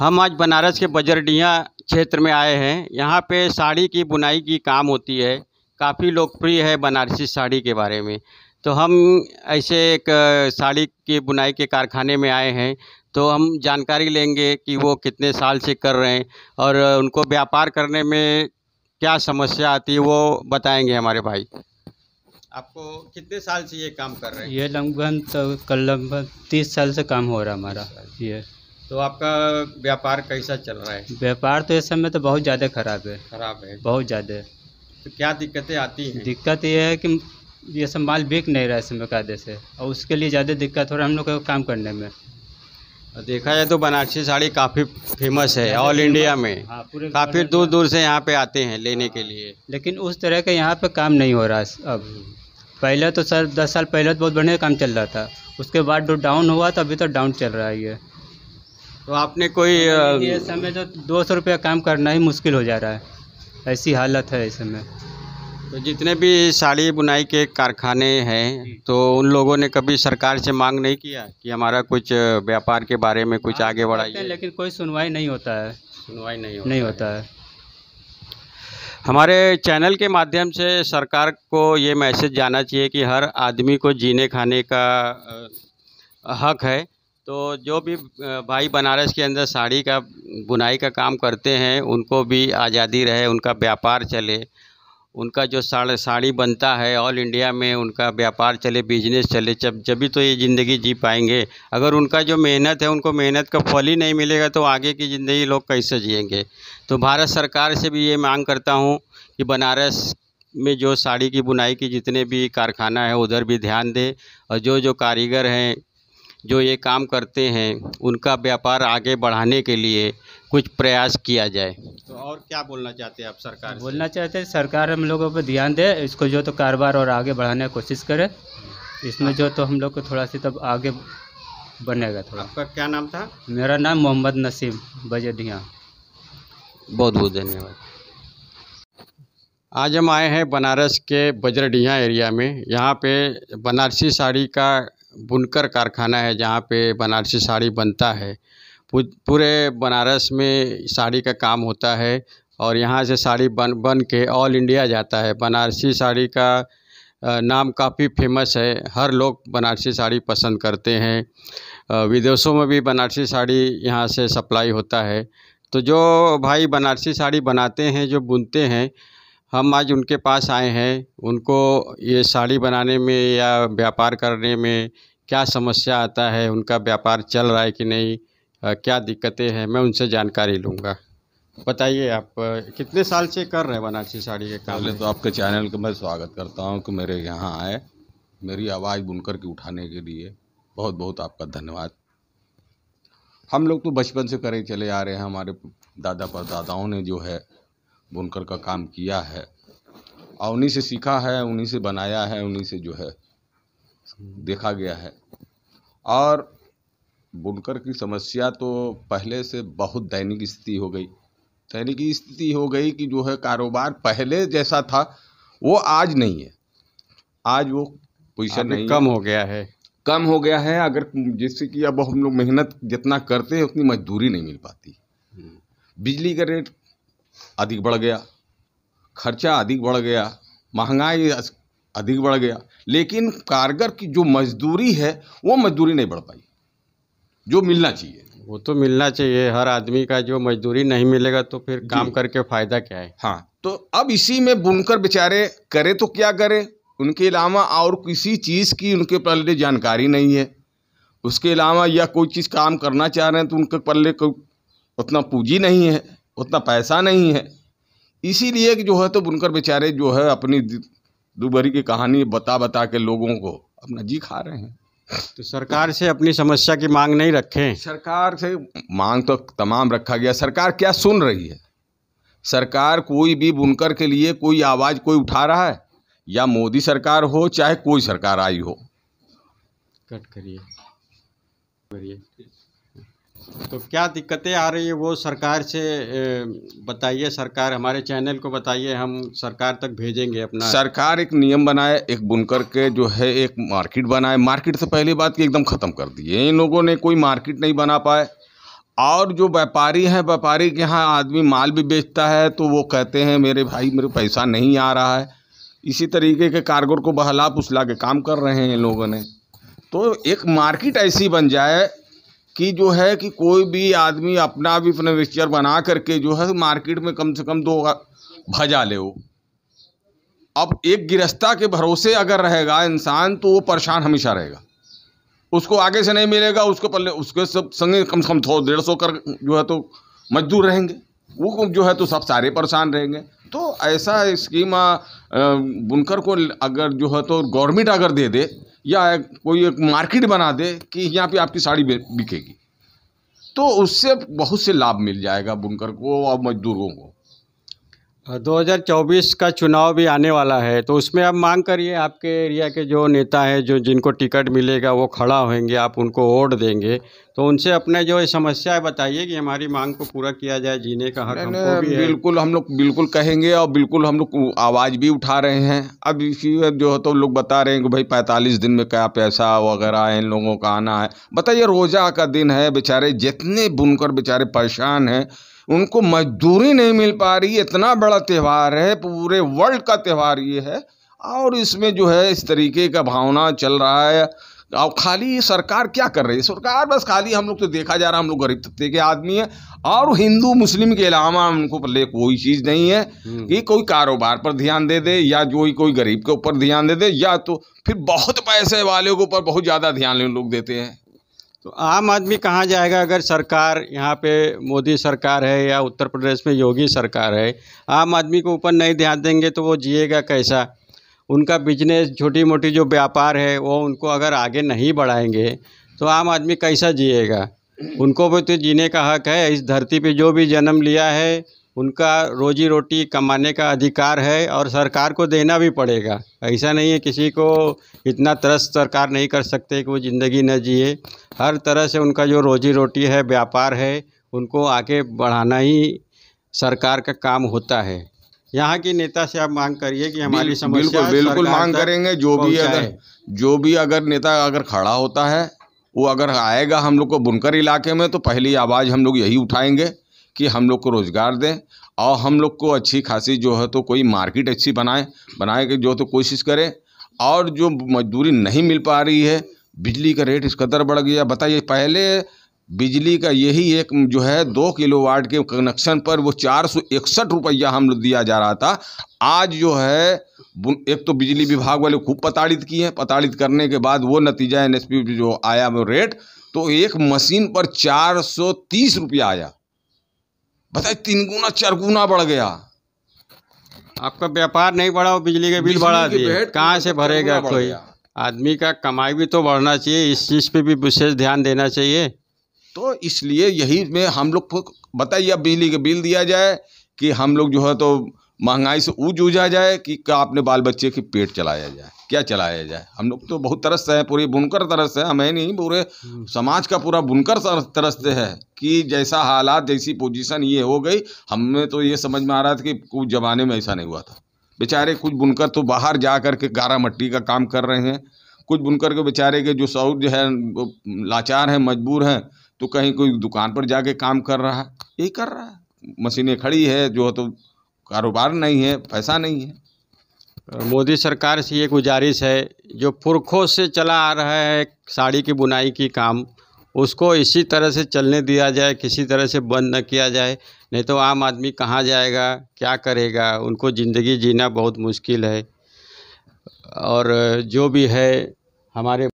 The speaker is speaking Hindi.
हम आज बनारस के बजरडिया क्षेत्र में आए हैं यहाँ पे साड़ी की बुनाई की काम होती है काफ़ी लोकप्रिय है बनारसी साड़ी के बारे में तो हम ऐसे एक साड़ी की बुनाई के कारखाने में आए हैं तो हम जानकारी लेंगे कि वो कितने साल से कर रहे हैं और उनको व्यापार करने में क्या समस्या आती है वो बताएंगे हमारे भाई आपको कितने साल से ये काम कर रहे हैं ये लगभग तो कल लगभग तीस साल से काम हो रहा है हमारा ये तो आपका व्यापार कैसा चल रहा है व्यापार तो इस समय तो बहुत ज़्यादा खराब है खराब है बहुत ज़्यादा तो क्या दिक्कतें आती हैं दिक्कत ये है कि ये सब माल बिक नहीं रहा है समय कायदे से और उसके लिए ज़्यादा दिक्कत हो रहा है हम लोग को काम करने में देखा जाए तो बनारसी साड़ी काफ़ी फेमस है ऑल इंडिया में हाँ, काफ़ी दूर दूर से यहाँ पे आते हैं लेने हाँ, के लिए लेकिन उस तरह का यहाँ पे काम नहीं हो रहा है अब पहले तो सर दस साल पहले तो बहुत बढ़िया काम चल रहा था उसके बाद जो डाउन हुआ तो अभी तो डाउन चल रहा है ये तो आपने कोई ये समय तो दो सौ रुपया काम करना ही मुश्किल हो जा रहा है ऐसी हालत है इस समय तो जितने भी साड़ी बुनाई के कारखाने हैं तो उन लोगों ने कभी सरकार से मांग नहीं किया कि हमारा कुछ व्यापार के बारे में कुछ हाँ, आगे बढ़ाइए लेकिन कोई सुनवाई नहीं होता है सुनवाई नहीं होता नहीं होता है। हमारे चैनल के माध्यम से सरकार को ये मैसेज जाना चाहिए कि हर आदमी को जीने खाने का हक है तो जो भी भाई बनारस के अंदर साड़ी का बुनाई का काम करते हैं उनको भी आज़ादी रहे उनका व्यापार चले उनका जो साड़ साड़ी बनता है ऑल इंडिया में उनका व्यापार चले बिजनेस चले जब जब भी तो ये ज़िंदगी जी पाएंगे अगर उनका जो मेहनत है उनको मेहनत का फल ही नहीं मिलेगा तो आगे की ज़िंदगी लोग कैसे जिएंगे तो भारत सरकार से भी ये मांग करता हूँ कि बनारस में जो साड़ी की बुनाई की जितने भी कारखाना है उधर भी ध्यान दें और जो जो कारीगर हैं जो ये काम करते हैं उनका व्यापार आगे बढ़ाने के लिए कुछ प्रयास किया जाए तो और क्या बोलना चाहते हैं आप सरकार बोलना चाहते हैं सरकार हम लोगों पर ध्यान दे इसको जो तो कारोबार और आगे बढ़ाने की कोशिश करे इसमें जो तो हम लोग को थोड़ा सी तब आगे बनेगा थोड़ा आपका क्या नाम था मेरा नाम मोहम्मद नसीम बजडिया बहुत बहुत धन्यवाद आज हम आए हैं बनारस के बजरडिया एरिया में यहाँ पे बनारसी साड़ी का बुनकर कारखाना है जहाँ पे बनारसी साड़ी बनता है पूरे बनारस में साड़ी का काम होता है और यहाँ से साड़ी बन बन के ऑल इंडिया जाता है बनारसी साड़ी का नाम काफ़ी फेमस है हर लोग बनारसी साड़ी पसंद करते हैं विदेशों में भी बनारसी साड़ी यहाँ से सप्लाई होता है तो जो भाई बनारसी साड़ी बनाते हैं जो बुनते हैं हम आज उनके पास आए हैं उनको ये साड़ी बनाने में या व्यापार करने में क्या समस्या आता है उनका व्यापार चल रहा है कि नहीं क्या दिक्कतें हैं मैं उनसे जानकारी लूँगा बताइए आप कितने साल से कर रहे हैं बनारसी साड़ी के काम पहले तो आपके चैनल का मैं स्वागत करता हूँ कि मेरे यहाँ आए मेरी आवाज़ बुनकर के उठाने के लिए बहुत बहुत आपका धन्यवाद हम लोग तो बचपन से करे चले आ रहे हैं हमारे दादा परदादाओं ने जो है बुनकर का काम किया है और उन्हीं से सीखा है उन्हीं से बनाया है उन्हीं से जो है देखा गया है और बुनकर की समस्या तो पहले से बहुत दैनिक स्थिति हो गई दैनिक स्थिति हो गई कि जो है कारोबार पहले जैसा था वो आज नहीं है आज वो पैसा नहीं कम हो गया है कम हो गया है अगर जैसे कि अब हम लोग मेहनत जितना करते हैं उतनी मजदूरी नहीं मिल पाती हम्म। बिजली का रेट अधिक बढ़ गया खर्चा अधिक बढ़ गया महंगाई अधिक बढ़ गया लेकिन कारगर की जो मजदूरी है वो मजदूरी नहीं बढ़ पाई जो मिलना चाहिए वो तो मिलना चाहिए हर आदमी का जो मजदूरी नहीं मिलेगा तो फिर काम करके फायदा क्या है हाँ तो अब इसी में बुनकर बेचारे करे तो क्या करें उनके अलावा और किसी चीज़ की उनके पल्ले जानकारी नहीं है उसके अलावा या कोई चीज़ काम करना चाह रहे हैं तो उनके पल्ले को उतना पूंजी नहीं है उतना पैसा नहीं है इसीलिए कि जो है तो बुनकर बेचारे जो है अपनी दुबरी की कहानी बता बता के लोगों को अपना जी खा रहे हैं तो सरकार से अपनी समस्या की मांग नहीं रखें सरकार से मांग तो तमाम रखा गया सरकार क्या सुन रही है सरकार कोई भी बुनकर के लिए कोई आवाज़ कोई उठा रहा है या मोदी सरकार हो चाहे कोई सरकार आई हो कट करिए करिए तो क्या दिक्कतें आ रही है वो सरकार से बताइए सरकार हमारे चैनल को बताइए हम सरकार तक भेजेंगे अपना सरकार एक नियम बनाए एक बुनकर के जो है एक मार्केट बनाए मार्केट से पहली बात की एकदम ख़त्म कर दिए इन लोगों ने कोई मार्केट नहीं बना पाए और जो व्यापारी हैं व्यापारी के यहाँ आदमी माल भी बेचता है तो वो कहते हैं मेरे भाई मेरे पैसा नहीं आ रहा है इसी तरीके के कारगर को बहला पुसला के काम कर रहे हैं इन लोगों ने तो एक मार्केट ऐसी बन जाए कि जो है कि कोई भी आदमी अपना भी फर्नीचर बना करके जो है मार्केट में कम से कम दो भजा ले वो अब एक गिरस्ता के भरोसे अगर रहेगा इंसान तो वो परेशान हमेशा रहेगा उसको आगे से नहीं मिलेगा उसको पहले उसके सब संगे कम से कम थोड़ा डेढ़ सौ कर जो है तो मजदूर रहेंगे वो जो है तो सब सारे परेशान रहेंगे तो ऐसा स्कीम बुनकर को अगर जो है तो गवर्नमेंट अगर दे दे या कोई एक मार्केट बना दे कि यहाँ पे आपकी साड़ी बिकेगी तो उससे बहुत से लाभ मिल जाएगा बुनकर को और मजदूरों को 2024 का चुनाव भी आने वाला है तो उसमें आप मांग करिए आपके एरिया के जो नेता हैं जो जिनको टिकट मिलेगा वो खड़ा होंगे आप उनको वोट देंगे तो उनसे अपने जो समस्याएं बताइए कि हमारी मांग को पूरा किया जाए जीने का हक हमको भी बिल्कुल हम लोग बिल्कुल कहेंगे और बिल्कुल हम लोग आवाज़ भी उठा रहे हैं अब इसी जो है तो लोग बता रहे हैं कि भाई पैंतालीस दिन में क्या पैसा वगैरह है इन लोगों का आना है बताइए रोज़ा का दिन है बेचारे जितने बुनकर बेचारे परेशान हैं उनको मजदूरी नहीं मिल पा रही इतना बड़ा त्यौहार है पूरे वर्ल्ड का त्यौहार ये है और इसमें जो है इस तरीके का भावना चल रहा है और खाली सरकार क्या कर रही है सरकार बस खाली हम लोग तो देखा जा रहा है हम लोग गरीब तबके के आदमी हैं और हिंदू मुस्लिम के अलावा उनको ले कोई चीज़ नहीं है हम्म। कि कोई कारोबार पर ध्यान दे दे या जो ही कोई गरीब के ऊपर ध्यान दे दे या तो फिर बहुत पैसे वाले के ऊपर बहुत ज़्यादा ध्यान लोग देते हैं तो आम आदमी कहाँ जाएगा अगर सरकार यहाँ पे मोदी सरकार है या उत्तर प्रदेश में योगी सरकार है आम आदमी को ऊपर नहीं ध्यान देंगे तो वो जिएगा कैसा उनका बिजनेस छोटी मोटी जो व्यापार है वो उनको अगर आगे नहीं बढ़ाएंगे तो आम आदमी कैसा जिएगा उनको भी तो जीने का हक है इस धरती पे जो भी जन्म लिया है उनका रोजी रोटी कमाने का अधिकार है और सरकार को देना भी पड़ेगा ऐसा नहीं है किसी को इतना त्रस्त सरकार नहीं कर सकते कि वो ज़िंदगी न जिए हर तरह से उनका जो रोजी रोटी है व्यापार है उनको आगे बढ़ाना ही सरकार का काम होता है यहाँ की नेता से आप मांग करिए कि हमारी समस्या बिल्कुल बिल्कुल मांग करेंगे जो भी अगर जो भी अगर नेता अगर खड़ा होता है वो अगर आएगा हम लोग को बुनकर इलाके में तो पहली आवाज़ हम लोग यही उठाएंगे कि हम लोग को रोज़गार दें और हम लोग को अच्छी खासी जो है तो कोई मार्केट अच्छी बनाए बनाए के जो तो कोशिश करें और जो मजदूरी नहीं मिल पा रही है बिजली का रेट इस कदर बढ़ गया बताइए पहले बिजली का यही एक जो है दो किलो वाट के कनेक्शन पर वो चार सौ इकसठ रुपया हम लोग दिया जा रहा था आज जो है एक तो बिजली विभाग वाले खूब प्रताड़ित किए हैं प्रताड़ित करने के बाद वो नतीजा एन एस पी जो आया वो रेट तो एक मशीन पर चार सौ तीस रुपया आया बताए तीन गुना चार गुना बढ़ गया आपका व्यापार नहीं बढ़ा और बिजली का बिल बढ़ा दिए कहाँ से भरेगा कोई आदमी का कमाई भी तो बढ़ना चाहिए इस चीज़ पे भी विशेष ध्यान देना चाहिए तो इसलिए यही में हम लोग बताइए बिजली का बिल दिया जाए कि हम लोग जो है तो महंगाई से ऊ जूझा जाए कि क्या अपने बाल बच्चे के पेट चलाया जाए क्या चलाया जाए हम लोग तो बहुत तरस है पूरे बुनकर तरस है हमें नहीं पूरे हम्म। समाज का पूरा बुनकर तरसते है कि जैसा हालात जैसी पोजीशन ये हो गई हमें तो ये समझ में आ रहा था कि कुछ ज़माने में ऐसा नहीं हुआ था बेचारे कुछ बुनकर तो बाहर जा कर के गारा मट्टी का काम कर रहे हैं कुछ बुनकर के बेचारे के जो जो है लाचार हैं मजबूर हैं तो कहीं कोई दुकान पर जाके काम कर रहा है यही कर रहा है मशीनें खड़ी है जो है तो कारोबार नहीं है पैसा नहीं है मोदी सरकार से ये गुजारिश है जो पुरखों से चला आ रहा है साड़ी की बुनाई की काम उसको इसी तरह से चलने दिया जाए किसी तरह से बंद न किया जाए नहीं तो आम आदमी कहाँ जाएगा क्या करेगा उनको ज़िंदगी जीना बहुत मुश्किल है और जो भी है हमारे